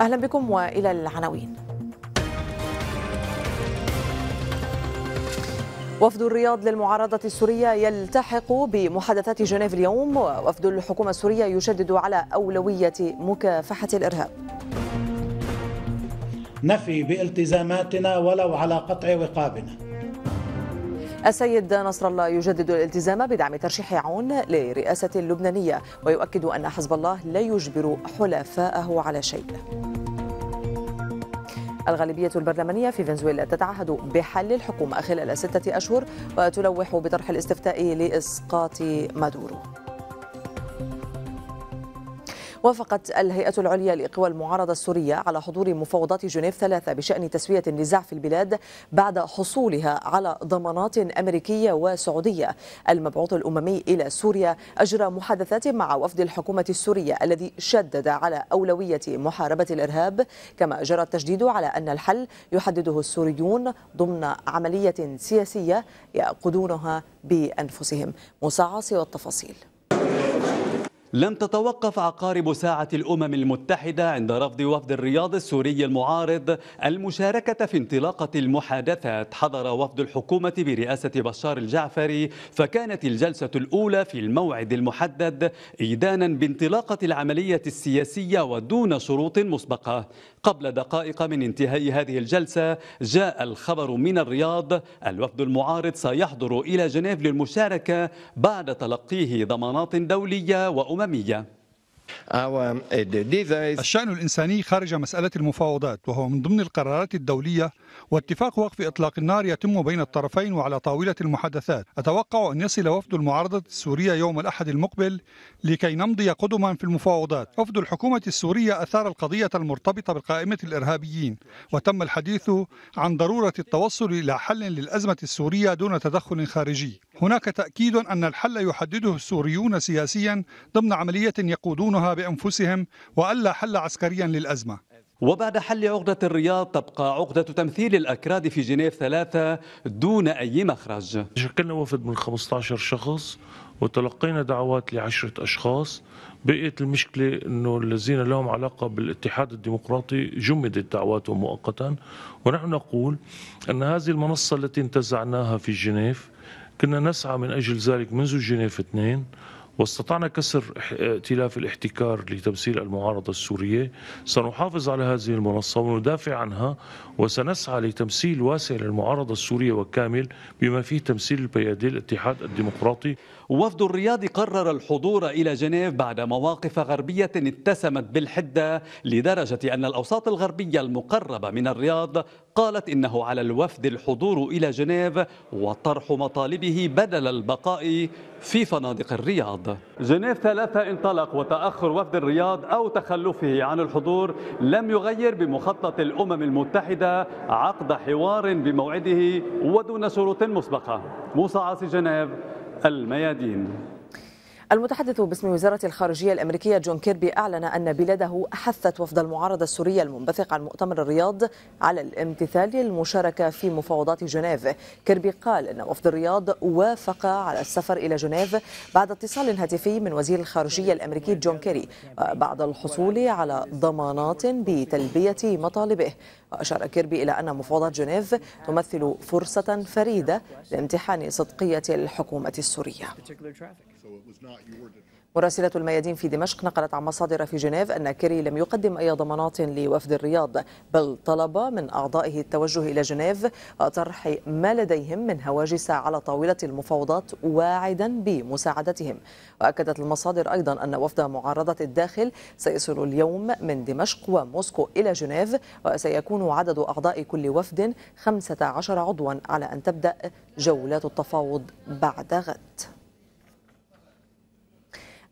أهلا بكم وإلى العناوين وفد الرياض للمعارضة السورية يلتحق بمحادثات جنيف اليوم ووفد الحكومة السورية يشدد على أولوية مكافحة الإرهاب نفي بالتزاماتنا ولو على قطع رقابنا السيد نصر الله يجدد الالتزام بدعم ترشيح عون لرئاسة اللبنانية ويؤكد أن حزب الله لا يجبر حلفائه على شيء الغالبية البرلمانية في فنزويلا تتعهد بحل الحكومة خلال ستة أشهر وتلوح بطرح الاستفتاء لإسقاط مادورو وافقت الهيئة العليا لقوى المعارضة السورية على حضور مفاوضات جنيف ثلاثة بشأن تسوية النزاع في البلاد بعد حصولها على ضمانات أمريكية وسعودية المبعوث الأممي إلى سوريا أجرى محادثات مع وفد الحكومة السورية الذي شدد على أولوية محاربة الإرهاب كما جرى التشديد على أن الحل يحدده السوريون ضمن عملية سياسية يقودونها بأنفسهم مساعصي والتفاصيل لم تتوقف عقارب ساعة الأمم المتحدة عند رفض وفد الرياض السوري المعارض المشاركة في انطلاقة المحادثات حضر وفد الحكومة برئاسة بشار الجعفري فكانت الجلسة الأولى في الموعد المحدد إيدانا بانطلاقة العملية السياسية ودون شروط مسبقة قبل دقائق من انتهاء هذه الجلسة جاء الخبر من الرياض الوفد المعارض سيحضر إلى جنيف للمشاركة بعد تلقيه ضمانات دولية وأمم العالمية الشأن الإنساني خارج مسألة المفاوضات وهو من ضمن القرارات الدولية واتفاق وقف إطلاق النار يتم بين الطرفين وعلى طاولة المحادثات أتوقع أن يصل وفد المعارضة السورية يوم الأحد المقبل لكي نمضي قدما في المفاوضات وفد الحكومة السورية أثار القضية المرتبطة بقائمة الإرهابيين وتم الحديث عن ضرورة التوصل إلى حل للأزمة السورية دون تدخل خارجي هناك تأكيد أن الحل يحدده السوريون سياسيا ضمن عملية يقودونها بأنفسهم وألا حل عسكريا للأزمة وبعد حل عقدة الرياض تبقى عقدة تمثيل الأكراد في جنيف ثلاثة دون أي مخرج شكلنا وفد من 15 شخص وتلقينا دعوات لعشرة أشخاص بقيت المشكلة أنه الذين لهم علاقة بالاتحاد الديمقراطي جمدت دعواتهم مؤقتا ونحن نقول أن هذه المنصة التي انتزعناها في جنيف كنا نسعى من أجل ذلك منذ جنيف 2 واستطعنا كسر ائتلاف الاحتكار لتمثيل المعارضة السورية سنحافظ على هذه المنصة وندافع عنها وسنسعى لتمثيل واسع للمعارضة السورية وكامل بما فيه تمثيل البيادي الاتحاد الديمقراطي وفد الرياض قرر الحضور إلى جنيف بعد مواقف غربية اتسمت بالحدة لدرجة أن الأوساط الغربية المقربة من الرياض قالت إنه على الوفد الحضور إلى جنيف وطرح مطالبه بدل البقاء في فنادق الرياض جنيف ثلاثة انطلق وتأخر وفد الرياض أو تخلفه عن الحضور لم يغير بمخطط الأمم المتحدة عقد حوار بموعده ودون شروط مسبقة موسى عاصي جنيف الميادين المتحدث باسم وزارة الخارجية الأمريكية جون كيربي أعلن أن بلاده أحثت وفد المعارضة السورية المنبثق عن مؤتمر الرياض على الامتثال للمشاركة في مفاوضات جنيف كيربي قال أن وفد الرياض وافق على السفر إلى جنيف بعد اتصال هاتفي من وزير الخارجية الأمريكي جون كيري بعد الحصول على ضمانات بتلبية مطالبه وأشار كيربي إلى أن مفاوضات جنيف تمثل فرصة فريدة لامتحان صدقية الحكومة السورية مراسلة الميادين في دمشق نقلت عن مصادر في جنيف أن كيري لم يقدم أي ضمانات لوفد الرياض بل طلب من أعضائه التوجه إلى جنيف وطرح ما لديهم من هواجس على طاولة المفاوضات واعدا بمساعدتهم وأكدت المصادر أيضا أن وفد معارضة الداخل سيصل اليوم من دمشق وموسكو إلى جنيف وسيكون عدد أعضاء كل وفد 15 عضوا على أن تبدأ جولات التفاوض بعد غد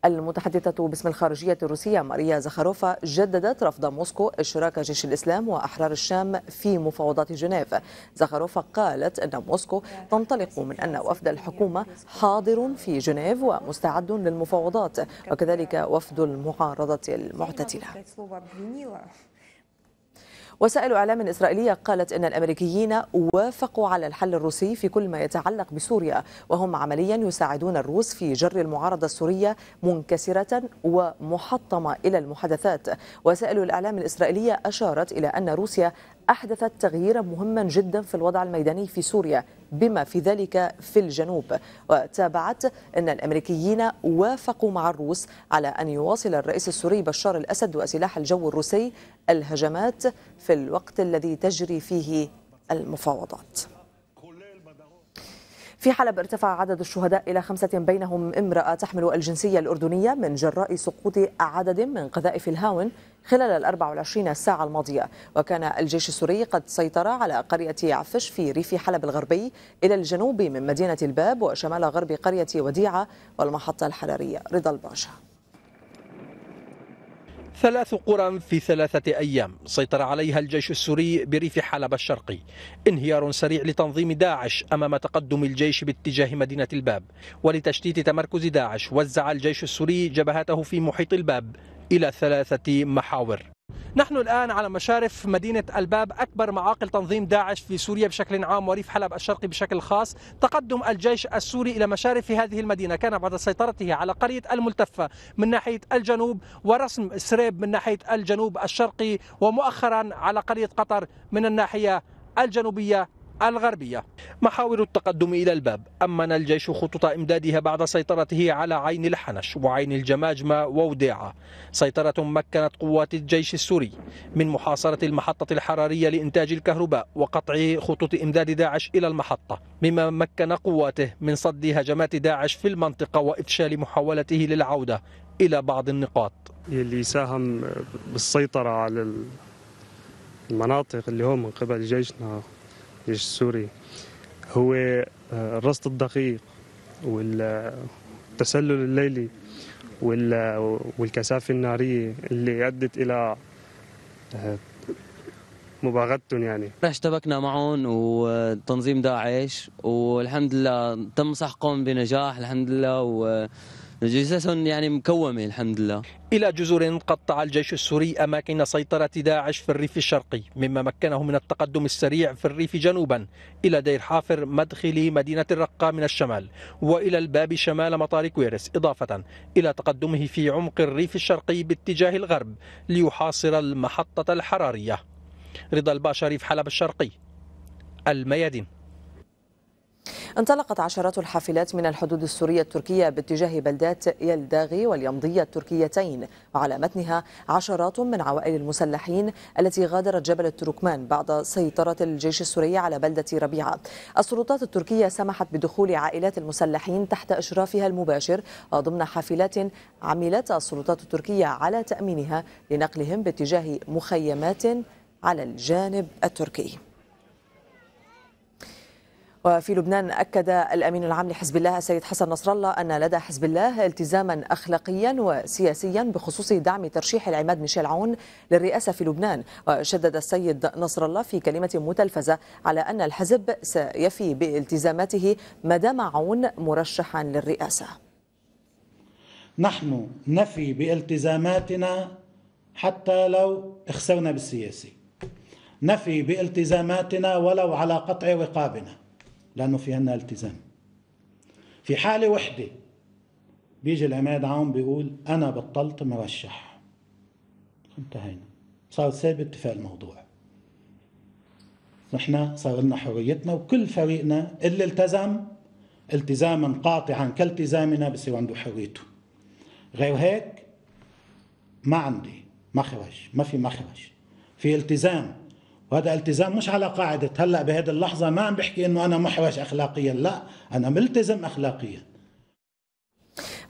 المتحدثة باسم الخارجية الروسية ماريا زخاروفا جددت رفض موسكو إشراك جيش الإسلام وأحرار الشام في مفاوضات جنيف زخاروفا قالت أن موسكو تنطلق من أن وفد الحكومة حاضر في جنيف ومستعد للمفاوضات وكذلك وفد المعارضة المعتدلة وسائل إعلام إسرائيلية قالت أن الأمريكيين وافقوا على الحل الروسي في كل ما يتعلق بسوريا وهم عمليا يساعدون الروس في جر المعارضة السورية منكسرة ومحطمة إلى المحادثات وسائل الإعلام الإسرائيلية أشارت إلى أن روسيا أحدثت تغييرا مهما جدا في الوضع الميداني في سوريا بما في ذلك في الجنوب وتابعت أن الأمريكيين وافقوا مع الروس على أن يواصل الرئيس السوري بشار الأسد وسلاح الجو الروسي الهجمات في الوقت الذي تجري فيه المفاوضات في حلب ارتفع عدد الشهداء إلى خمسة بينهم امرأة تحمل الجنسية الأردنية من جراء سقوط عدد من قذائف الهاون خلال ال 24 ساعة الماضية وكان الجيش السوري قد سيطر على قرية عفش في ريف حلب الغربي إلى الجنوب من مدينة الباب وشمال غرب قرية وديعة والمحطة الحرارية رضا الباشا ثلاث قرى في ثلاثة أيام سيطر عليها الجيش السوري بريف حلب الشرقي انهيار سريع لتنظيم داعش أمام تقدم الجيش باتجاه مدينة الباب ولتشتيت تمركز داعش وزع الجيش السوري جبهته في محيط الباب إلى ثلاثة محاور نحن الآن على مشارف مدينة الباب أكبر معاقل تنظيم داعش في سوريا بشكل عام وريف حلب الشرقي بشكل خاص تقدم الجيش السوري إلى مشارف هذه المدينة كان بعد سيطرته على قرية الملتفة من ناحية الجنوب ورسم سريب من ناحية الجنوب الشرقي ومؤخرا على قرية قطر من الناحية الجنوبية الغربية محاور التقدم إلى الباب أمن الجيش خطوط إمدادها بعد سيطرته على عين الحنش وعين الجماجمة ووديعة سيطرة مكنت قوات الجيش السوري من محاصرة المحطة الحرارية لإنتاج الكهرباء وقطع خطوط إمداد داعش إلى المحطة مما مكن قواته من صد هجمات داعش في المنطقة وإفشال محاولته للعودة إلى بعض النقاط اللي ساهم بالسيطرة على المناطق اللي هو من قبل جيشنا الجيش السوري هو آه، الرصد الدقيق والتسلل الليلي والكثافة النارية اللي أدت إلى آه، مباغتهم يعني اشتبكنا معهم وتنظيم داعش والحمد لله تم سحقهم بنجاح الحمد لله وجثثهم يعني مكومة الحمد لله إلى جزر قطع الجيش السوري أماكن سيطرة داعش في الريف الشرقي مما مكنه من التقدم السريع في الريف جنوبا إلى دير حافر مدخل مدينة الرقة من الشمال وإلى الباب شمال مطار كويرس إضافة إلى تقدمه في عمق الريف الشرقي باتجاه الغرب ليحاصر المحطة الحرارية رضا الباشا ريف حلب الشرقي الميادين انطلقت عشرات الحافلات من الحدود السورية التركية باتجاه بلدات يلداغي واليمضية التركيتين وعلى متنها عشرات من عوائل المسلحين التي غادرت جبل التركمان بعد سيطرة الجيش السوري على بلدة ربيعة السلطات التركية سمحت بدخول عائلات المسلحين تحت إشرافها المباشر ضمن حافلات عملت السلطات التركية على تأمينها لنقلهم باتجاه مخيمات على الجانب التركي وفي لبنان أكد الأمين العام لحزب الله السيد حسن نصر الله أن لدى حزب الله التزاما أخلاقيا وسياسيا بخصوص دعم ترشيح العماد ميشيل عون للرئاسة في لبنان وشدد السيد نصر الله في كلمة متلفزة على أن الحزب سيفي بالتزاماته ما دام عون مرشحا للرئاسة نحن نفي بالتزاماتنا حتى لو اخسونا بالسياسي نفي بالتزاماتنا ولو على قطع وقابنا لأنه في عندنا التزام في حالة وحدة بيجي العماد عون بيقول أنا بطلت مرشح انتهينا صار ثابت في الموضوع نحن صار لنا حريتنا وكل فريقنا اللي التزم التزاما قاطعا كالتزامنا بصير عنده حريته غير هيك ما عندي مخرج ما في مخرج في التزام وهذا التزام مش على قاعدة هلأ بهذه اللحظة ما عم بحكي أنه أنا محوش أخلاقيا لا أنا ملتزم أخلاقيا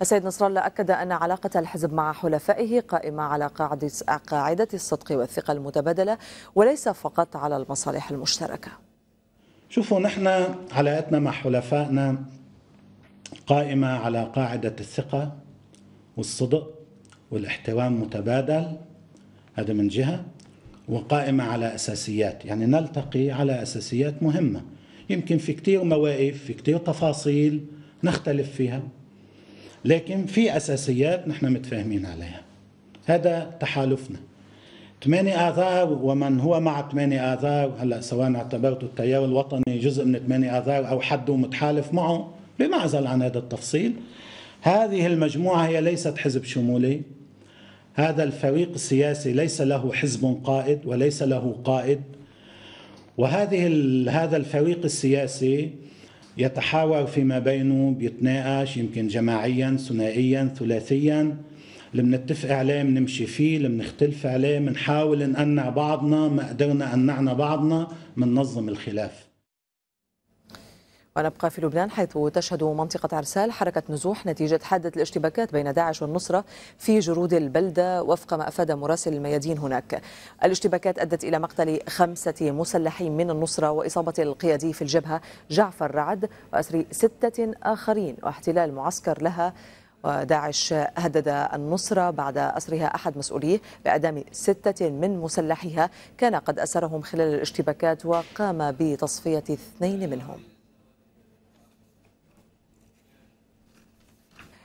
السيد نصر الله أكد أن علاقة الحزب مع حلفائه قائمة على قاعدة قاعدة الصدق والثقة المتبادلة وليس فقط على المصالح المشتركة. شوفوا نحن علاقتنا مع حلفائنا قائمة على قاعدة الثقة والصدق والاحترام متبادل هذا من جهة وقائمة على أساسيات يعني نلتقي على أساسيات مهمة يمكن في كتير مواقف في كتير تفاصيل نختلف فيها لكن في أساسيات نحن متفاهمين عليها هذا تحالفنا 8 آذار ومن هو مع 8 آذار هلا سواء اعتبرته التيار الوطني جزء من 8 آذار أو حده متحالف معه بمعزل عن هذا التفصيل هذه المجموعة هي ليست حزب شمولي هذا الفريق السياسي ليس له حزب قائد وليس له قائد وهذه هذا الفريق السياسي يتحاور فيما بينه بيتناقش يمكن جماعيا ثنائيا ثلاثيا اللي بنتفق عليه بنمشي فيه اللي بنختلف عليه بنحاول نقنع بعضنا ما قدرنا قنعنا بعضنا بننظم الخلاف ونبقى في لبنان حيث تشهد منطقة عرسال حركة نزوح نتيجة حادة الاشتباكات بين داعش والنصرة في جرود البلدة وفق ما أفاد مراسل الميادين هناك الاشتباكات أدت إلى مقتل خمسة مسلحين من النصرة وإصابة القيادي في الجبهة جعفر رعد وأسر ستة آخرين واحتلال معسكر لها وداعش هدد النصرة بعد أسرها أحد مسؤوليه بإعدام ستة من مسلحيها كان قد أسرهم خلال الاشتباكات وقام بتصفية اثنين منهم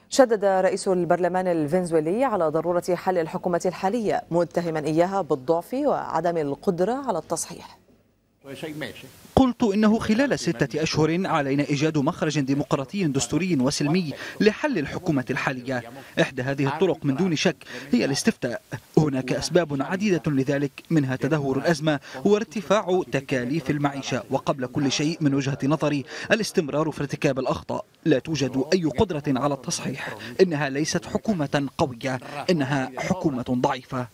شدد رئيس البرلمان الفنزويلي على ضرورة حل الحكومة الحالية متهما إياها بالضعف وعدم القدرة على التصحيح قلت إنه خلال ستة أشهر علينا إيجاد مخرج ديمقراطي دستوري وسلمي لحل الحكومة الحالية إحدى هذه الطرق من دون شك هي الاستفتاء هناك أسباب عديدة لذلك منها تدهور الأزمة وارتفاع تكاليف المعيشة وقبل كل شيء من وجهة نظري الاستمرار في ارتكاب الأخطاء لا توجد أي قدرة على التصحيح إنها ليست حكومة قوية إنها حكومة ضعيفة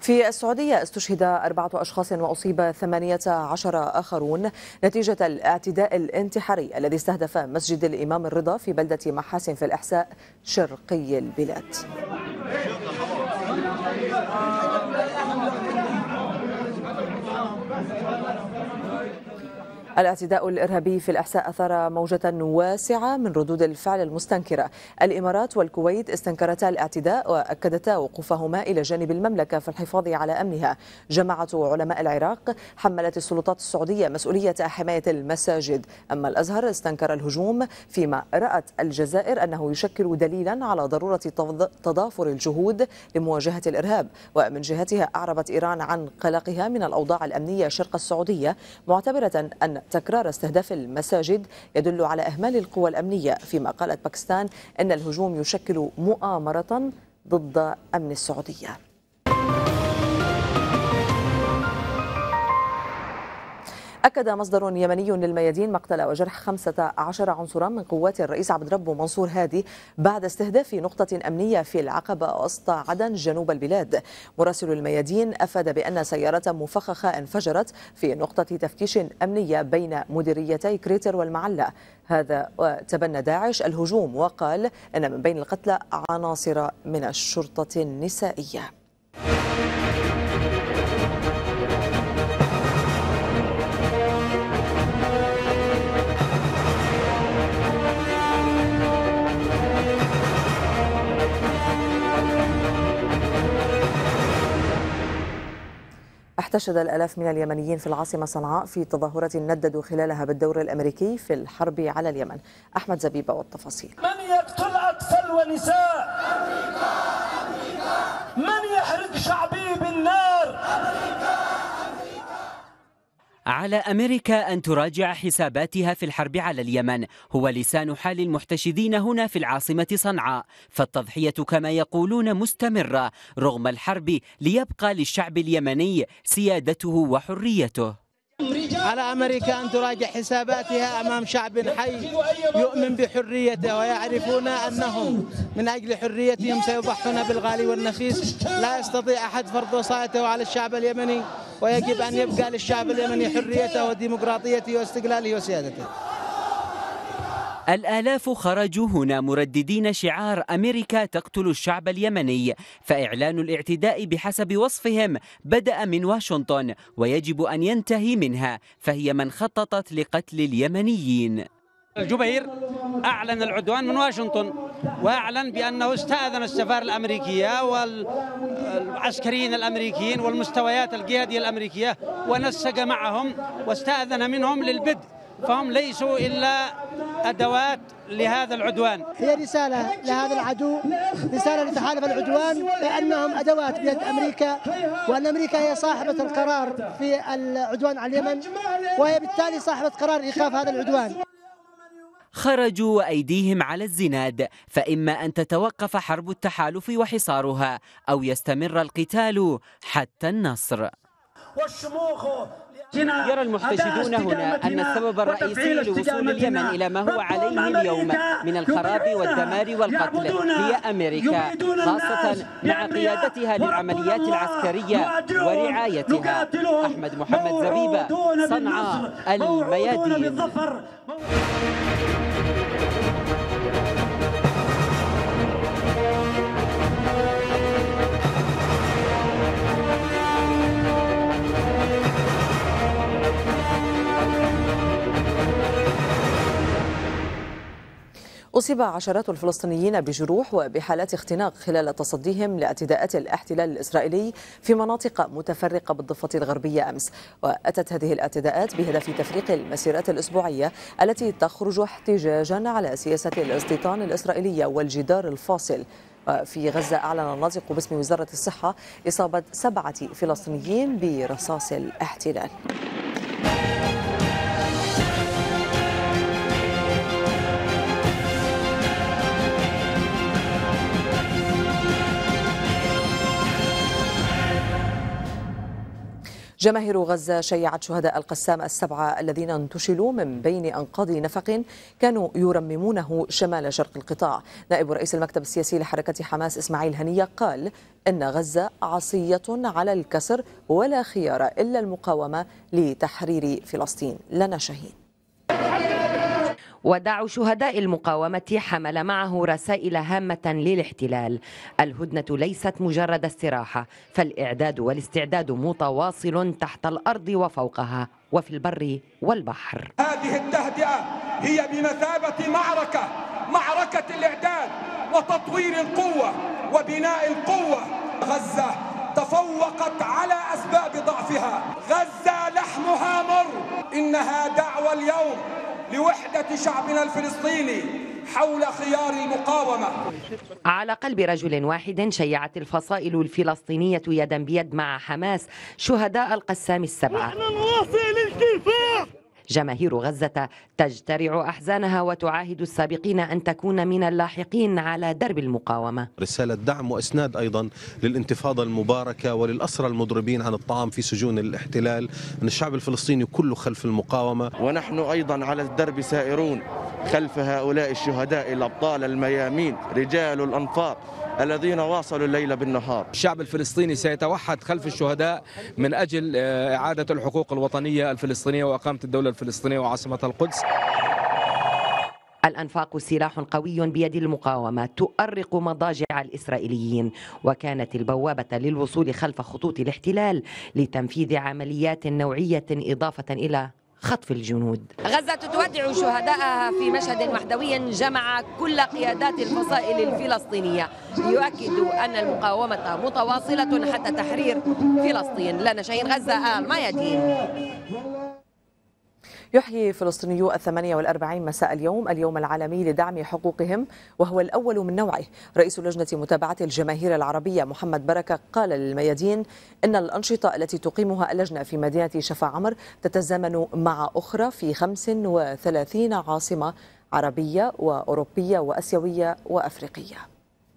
في السعودية استشهد أربعة أشخاص وأصيب ثمانية عشر آخرون نتيجة الاعتداء الانتحاري الذي استهدف مسجد الإمام الرضا في بلدة محاسن في الإحساء شرقي البلاد الاعتداء الإرهابي في الإحساء أثار موجة واسعة من ردود الفعل المستنكرة الإمارات والكويت استنكرتا الاعتداء وأكدتا وقوفهما إلى جانب المملكة في الحفاظ على أمنها جماعة علماء العراق حملت السلطات السعودية مسؤولية حماية المساجد أما الأزهر استنكر الهجوم فيما رأت الجزائر أنه يشكل دليلا على ضرورة تضافر الجهود لمواجهة الإرهاب ومن جهتها أعربت إيران عن قلقها من الأوضاع الأمنية شرق السعودية معتبرة أن تكرار استهداف المساجد يدل على إهمال القوى الأمنية فيما قالت باكستان أن الهجوم يشكل مؤامرة ضد أمن السعودية أكد مصدر يمني للميادين مقتل وجرح 15 عنصرا من قوات الرئيس عبد رب منصور هادي بعد استهداف نقطة أمنية في العقبة وسط عدن جنوب البلاد مراسل الميادين أفاد بأن سيارة مفخخة انفجرت في نقطة تفتيش أمنية بين مديريتي كريتر والمعلة هذا وتبنى داعش الهجوم وقال أن من بين القتلى عناصر من الشرطة النسائية احتشد الألاف من اليمنيين في العاصمة صنعاء في تظاهرة نددوا خلالها بالدور الأمريكي في الحرب على اليمن أحمد زبيبة والتفاصيل من يقتل أطفال ونساء على امريكا ان تراجع حساباتها في الحرب على اليمن هو لسان حال المحتشدين هنا في العاصمه صنعاء فالتضحيه كما يقولون مستمره رغم الحرب ليبقى للشعب اليمني سيادته وحريته على أمريكا أن تراجع حساباتها أمام شعب حي يؤمن بحريته ويعرفون أنهم من أجل حريتهم سيضحون بالغالي والنفيس لا يستطيع أحد فرض وصايته على الشعب اليمني ويجب أن يبقى للشعب اليمني حريته وديمقراطيته واستقلاله وسيادته الآلاف خرجوا هنا مرددين شعار أمريكا تقتل الشعب اليمني فإعلان الاعتداء بحسب وصفهم بدأ من واشنطن ويجب أن ينتهي منها فهي من خططت لقتل اليمنيين الجبير أعلن العدوان من واشنطن وأعلن بأنه استأذن السفارة الأمريكية والعسكريين الأمريكيين والمستويات الجهادية الأمريكية ونسق معهم واستأذن منهم للبدء فهم ليسوا إلا أدوات لهذا العدوان هي رسالة لهذا العدو رسالة لتحالف العدوان بأنهم أدوات بيد أمريكا وأن أمريكا هي صاحبة القرار في العدوان على اليمن وهي بالتالي صاحبة قرار إيقاف هذا العدوان خرجوا وأيديهم على الزناد فإما أن تتوقف حرب التحالف وحصارها أو يستمر القتال حتى النصر والشموخ يرى المحتشدون هنا أن السبب الرئيسي لوصول اليمن إلى ما هو عليه اليوم من الخراب والدمار والقتل هي أمريكا خاصة مع قيادتها للعمليات العسكرية ورعايتها أحمد محمد زبيبة صنعاء الميادين أصيب عشرات الفلسطينيين بجروح وبحالات اختناق خلال تصديهم لاعتداءات الاحتلال الإسرائيلي في مناطق متفرقة بالضفة الغربية أمس وأتت هذه الاعتداءات بهدف تفريق المسيرات الأسبوعية التي تخرج احتجاجا على سياسة الاستيطان الإسرائيلية والجدار الفاصل في غزة أعلن الناطق باسم وزارة الصحة إصابة سبعة فلسطينيين برصاص الاحتلال جماهير غزة شيعت شهداء القسام السبعة الذين انتشلوا من بين أنقاض نفق كانوا يرممونه شمال شرق القطاع نائب رئيس المكتب السياسي لحركة حماس إسماعيل هنية قال إن غزة عصية على الكسر ولا خيار إلا المقاومة لتحرير فلسطين لنا شهيد ودعو شهداء المقاومة حمل معه رسائل هامة للاحتلال الهدنة ليست مجرد استراحة فالإعداد والاستعداد متواصل تحت الأرض وفوقها وفي البر والبحر هذه التهدئة هي بمثابة معركة معركة الإعداد وتطوير القوة وبناء القوة غزة تفوقت على أسباب ضعفها غزة لحمها مر إنها دعوة اليوم لوحدة شعبنا الفلسطيني حول خيار المقاومة على قلب رجل واحد شيعت الفصائل الفلسطينية يدا بيد مع حماس شهداء القسام السبعة نحن نوافق جماهير غزة تجترع أحزانها وتعاهد السابقين أن تكون من اللاحقين على درب المقاومة رسالة دعم وإسناد أيضا للانتفاضة المباركة وللأسرى المضربين عن الطعام في سجون الاحتلال أن الشعب الفلسطيني كله خلف المقاومة ونحن أيضا على الدرب سائرون خلف هؤلاء الشهداء الأبطال الميامين رجال الأنفاق الذين واصلوا الليل بالنهار الشعب الفلسطيني سيتوحد خلف الشهداء من أجل آه، إعادة الحقوق الوطنية الفلسطينية وإقامة الدولة الفلسطينية وعاصمة القدس الأنفاق سلاح قوي بيد المقاومة تؤرق مضاجع الإسرائيليين وكانت البوابة للوصول خلف خطوط الاحتلال لتنفيذ عمليات نوعية إضافة إلى خطف الجنود غزة تودع شهدائها في مشهد وحدوي جمع كل قيادات الفصائل الفلسطينية يؤكد أن المقاومة متواصلة حتى تحرير فلسطين لنا شاهين غزة آل ميادين يحيي فلسطينيو الثمانية والأربعين مساء اليوم اليوم العالمي لدعم حقوقهم وهو الأول من نوعه رئيس لجنة متابعة الجماهير العربية محمد بركة قال للميادين إن الأنشطة التي تقيمها اللجنة في مدينة شفا عمر تتزامن مع أخرى في 35 عاصمة عربية وأوروبية وأسيوية وأفريقية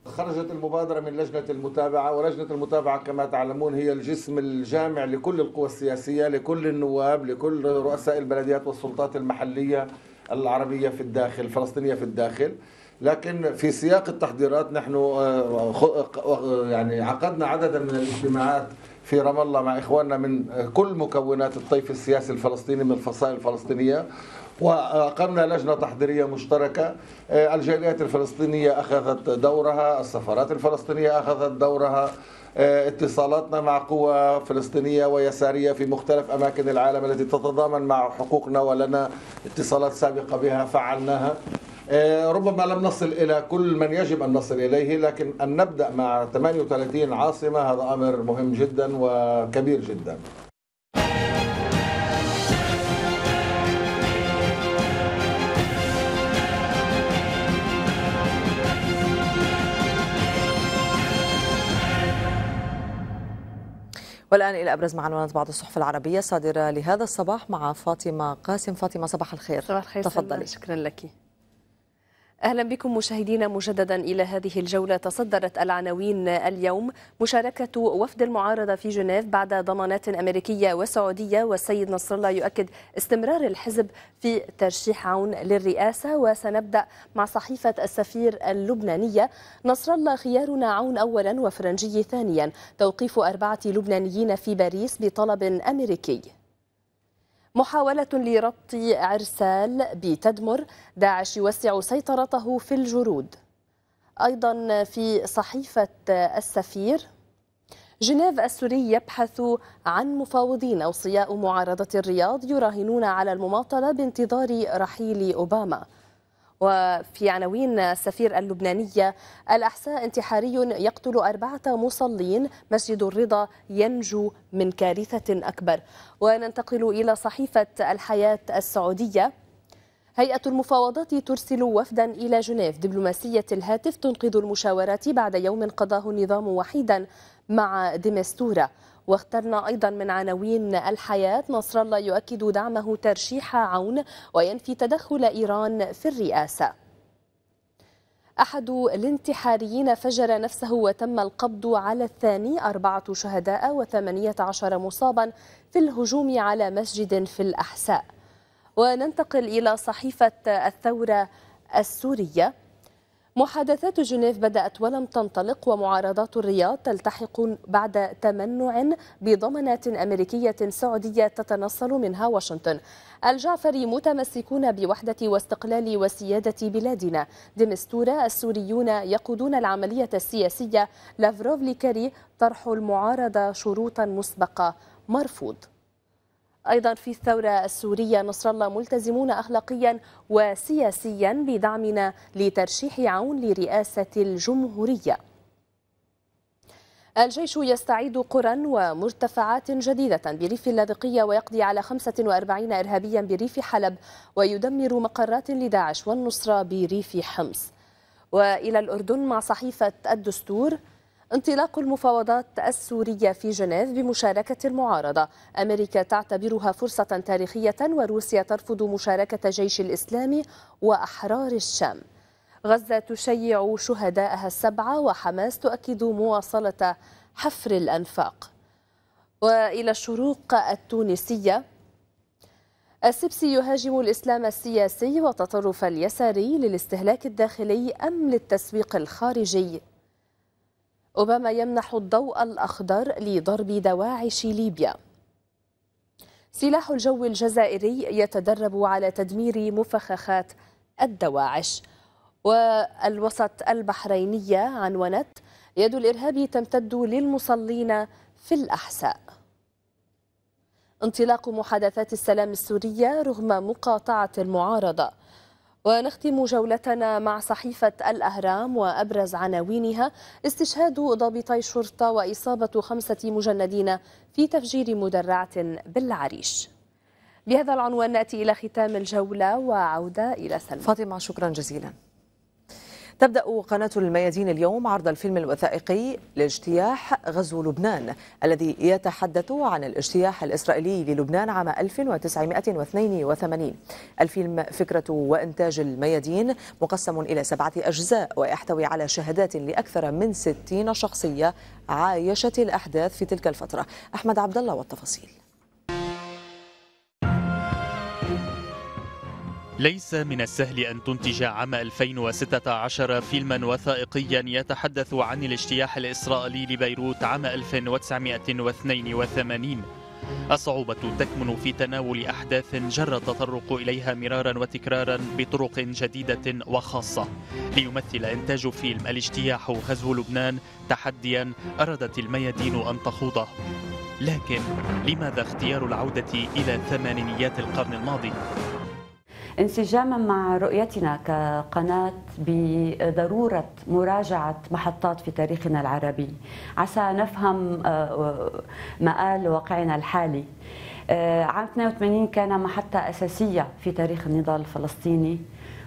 خرجت المبادرة من لجنة المتابعة ولجنة المتابعة كما تعلمون هي الجسم الجامع لكل القوى السياسية لكل النواب لكل رؤساء البلديات والسلطات المحلية العربية في الداخل الفلسطينية في الداخل لكن في سياق التحضيرات نحن آه، يعني عقدنا عددا من الاجتماعات في رام الله مع اخواننا من كل مكونات الطيف السياسي الفلسطيني من الفصائل الفلسطينيه وأقمنا لجنة تحضيرية مشتركة آه، الجاليات الفلسطينية أخذت دورها السفارات الفلسطينية أخذت دورها آه، اتصالاتنا مع قوى فلسطينية ويسارية في مختلف أماكن العالم التي تتضامن مع حقوقنا ولنا اتصالات سابقة بها فعلناها آه، ربما لم نصل إلى كل من يجب أن نصل إليه لكن أن نبدأ مع 38 عاصمة هذا أمر مهم جدا وكبير جدا والآن إلى أبرز معنونات بعض الصحف العربية صادرة لهذا الصباح مع فاطمة قاسم فاطمة صباح الخير صباح الخير تفضلي شكرا لك أهلا بكم مشاهدينا مجددا إلى هذه الجولة تصدرت العناوين اليوم مشاركة وفد المعارضة في جنيف بعد ضمانات أمريكية وسعودية والسيد نصر الله يؤكد استمرار الحزب في ترشيح عون للرئاسة وسنبدأ مع صحيفة السفير اللبنانية نصر الله خيارنا عون أولا وفرنجي ثانيا توقيف أربعة لبنانيين في باريس بطلب أمريكي محاولة لربط عرسال بتدمر داعش يوسع سيطرته في الجرود أيضا في صحيفة السفير جنيف السوري يبحث عن مفاوضين أوصياء معارضة الرياض يراهنون على المماطلة بانتظار رحيل أوباما وفي عناوين السفير اللبنانية الأحساء انتحاري يقتل أربعة مصلين مسجد الرضا ينجو من كارثة أكبر وننتقل إلى صحيفة الحياة السعودية هيئة المفاوضات ترسل وفدا إلى جنيف دبلوماسية الهاتف تنقذ المشاورات بعد يوم قضاه النظام وحيدا مع ديمستورا واخترنا أيضا من عناوين الحياة نصر الله يؤكد دعمه ترشيح عون وينفي تدخل إيران في الرئاسة أحد الانتحاريين فجر نفسه وتم القبض على الثاني أربعة شهداء وثمانية عشر مصابا في الهجوم على مسجد في الأحساء وننتقل إلى صحيفة الثورة السورية محادثات جنيف بدأت ولم تنطلق ومعارضات الرياض تلتحق بعد تمنع بضمانات أمريكية سعودية تتنصل منها واشنطن الجعفري متمسكون بوحدة واستقلال وسيادة بلادنا ديمستورا السوريون يقودون العملية السياسية لافروف ليكاري طرح المعارضة شروطا مسبقة مرفوض أيضا في الثورة السورية نصر الله ملتزمون أخلاقيا وسياسيا بدعمنا لترشيح عون لرئاسة الجمهورية الجيش يستعيد قرى ومرتفعات جديدة بريف اللاذقية ويقضي على 45 إرهابيا بريف حلب ويدمر مقرات لداعش والنصرة بريف حمص وإلى الأردن مع صحيفة الدستور انطلاق المفاوضات السورية في جنيف بمشاركة المعارضة أمريكا تعتبرها فرصة تاريخية وروسيا ترفض مشاركة جيش الإسلام وأحرار الشام غزة تشيع شهداءها السبعة وحماس تؤكد مواصلة حفر الأنفاق وإلى الشروق التونسية السبسي يهاجم الإسلام السياسي وتطرف اليساري للاستهلاك الداخلي أم للتسويق الخارجي أوباما يمنح الضوء الأخضر لضرب دواعش ليبيا سلاح الجو الجزائري يتدرب على تدمير مفخخات الدواعش والوسط البحرينية عنونت يد الإرهاب تمتد للمصلين في الأحساء انطلاق محادثات السلام السورية رغم مقاطعة المعارضة ونختم جولتنا مع صحيفة الأهرام وأبرز عناوينها استشهاد ضابطي شرطة وإصابة خمسة مجندين في تفجير مدرعة بالعريش بهذا العنوان نأتي إلى ختام الجولة وعودة إلى سلمى فاطمة شكرا جزيلا تبدأ قناة الميادين اليوم عرض الفيلم الوثائقي لاجتياح غزو لبنان الذي يتحدث عن الاجتياح الإسرائيلي للبنان عام 1982 الفيلم فكرة وإنتاج الميادين مقسم إلى سبعة أجزاء ويحتوي على شهادات لأكثر من 60 شخصية عايشت الأحداث في تلك الفترة أحمد عبد الله والتفاصيل ليس من السهل أن تنتج عام 2016 فيلما وثائقيا يتحدث عن الاجتياح الإسرائيلي لبيروت عام 1982 الصعوبة تكمن في تناول أحداث جرى التطرق إليها مرارا وتكرارا بطرق جديدة وخاصة ليمثل إنتاج فيلم الاجتياح غزو لبنان تحديا أرادت الميادين أن تخوضه لكن لماذا اختيار العودة إلى ثمانينيات القرن الماضي؟ انسجاما مع رؤيتنا كقناة بضرورة مراجعة محطات في تاريخنا العربي عسى نفهم آه، مآل واقعنا الحالي آه، عام 82 كان محطة أساسية في تاريخ النضال الفلسطيني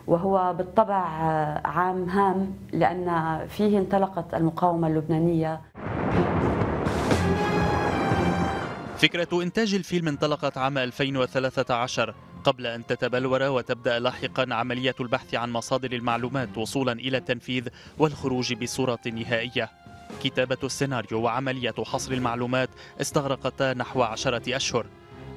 وهو بالطبع آه، عام هام لأن فيه انطلقت المقاومة اللبنانية فكرة إنتاج الفيلم انطلقت عام 2013 قبل أن تتبلور وتبدأ لاحقا عملية البحث عن مصادر المعلومات وصولا إلى التنفيذ والخروج بصورة نهائية كتابة السيناريو وعملية حصر المعلومات استغرقتا نحو عشرة أشهر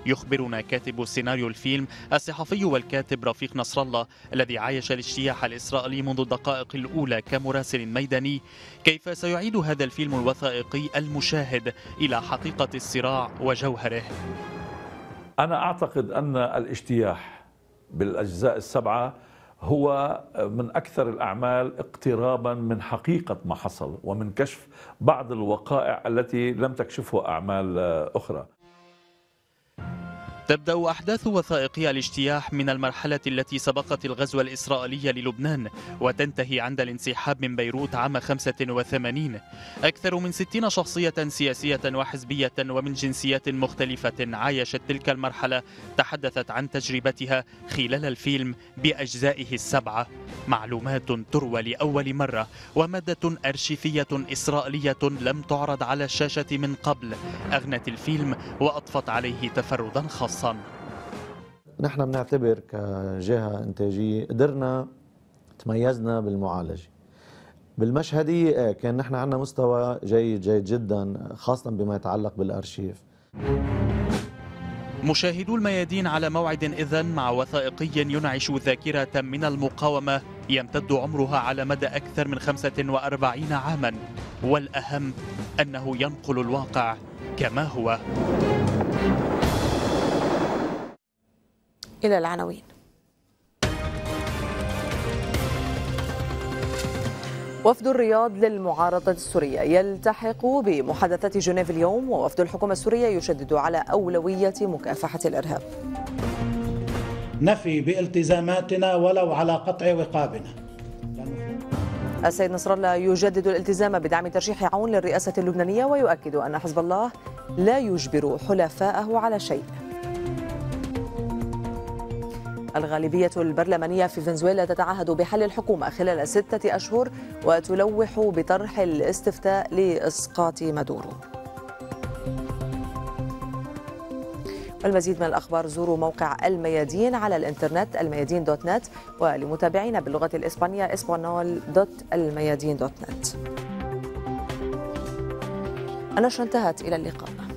يخبرنا كاتب سيناريو الفيلم الصحفي والكاتب رفيق نصر الله الذي عايش الاجتياح الإسرائيلي منذ الدقائق الأولى كمراسل ميداني كيف سيعيد هذا الفيلم الوثائقي المشاهد إلى حقيقة الصراع وجوهره أنا أعتقد أن الاجتياح بالأجزاء السبعة هو من أكثر الأعمال اقترابا من حقيقة ما حصل ومن كشف بعض الوقائع التي لم تكشفها أعمال أخرى تبدأ أحداث وثائقي الاجتياح من المرحلة التي سبقت الغزو الإسرائيلي للبنان وتنتهي عند الانسحاب من بيروت عام 85 أكثر من 60 شخصية سياسية وحزبية ومن جنسيات مختلفة عايشت تلك المرحلة تحدثت عن تجربتها خلال الفيلم بأجزائه السبعة معلومات تروى لأول مرة ومادة أرشيفية إسرائيلية لم تعرض على الشاشة من قبل أغنت الفيلم وأضفت عليه تفردا خاصا خاصة نحن بنعتبر كجهة إنتاجية قدرنا تميزنا بالمعالجة بالمشهدية آه، كان نحن عندنا مستوى جيد جيد جدا خاصة بما يتعلق بالأرشيف مشاهدو الميادين على موعد إذن مع وثائقي ينعش ذاكرة من المقاومة يمتد عمرها على مدى أكثر من 45 عاما والأهم أنه ينقل الواقع كما هو إلى العناوين وفد الرياض للمعارضة السورية يلتحق بمحادثات جنيف اليوم ووفد الحكومة السورية يشدد على أولوية مكافحة الإرهاب نفي بالتزاماتنا ولو على قطع وقابنا السيد نصر الله يجدد الالتزام بدعم ترشيح عون للرئاسة اللبنانية ويؤكد أن حزب الله لا يجبر حلفائه على شيء الغالبية البرلمانية في فنزويلا تتعهد بحل الحكومة خلال ستة أشهر وتلوح بطرح الاستفتاء لإسقاط مادورو والمزيد من الأخبار زوروا موقع الميادين على الإنترنت الميادين دوت نت ولمتابعينا باللغة الإسبانية اسبانول دوت الميادين دوت نت النشرة انتهت إلى اللقاء